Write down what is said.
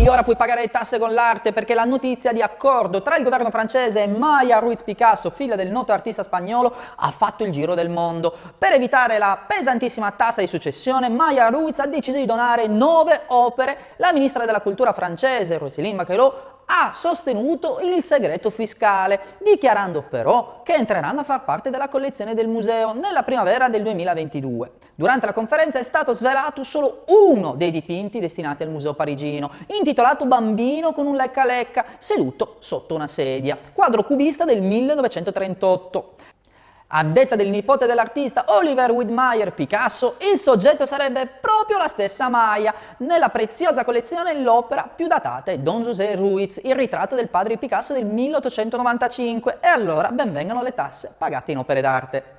ehi ora puoi pagare le tasse con l'arte perché la notizia di accordo tra il governo francese e Maya Ruiz Picasso, figlia del noto artista spagnolo, ha fatto il giro del mondo. Per evitare la pesantissima tassa di successione, Maya Ruiz ha deciso di donare nove opere. La ministra della cultura francese, Roselyne Bachelot, ha sostenuto il segreto fiscale, dichiarando però che entreranno a far parte della collezione del museo nella primavera del 2022. Durante la conferenza è stato svelato solo uno dei dipinti destinati al museo parigino, intitolato Bambino con un lecca lecca, seduto sotto una sedia, quadro cubista del 1938. A detta del nipote dell'artista Oliver Widmeyer Picasso, il soggetto sarebbe proprio la stessa Maya, nella preziosa collezione l'opera più datata è Don José Ruiz, il ritratto del padre Picasso del 1895, e allora benvengano le tasse pagate in opere d'arte.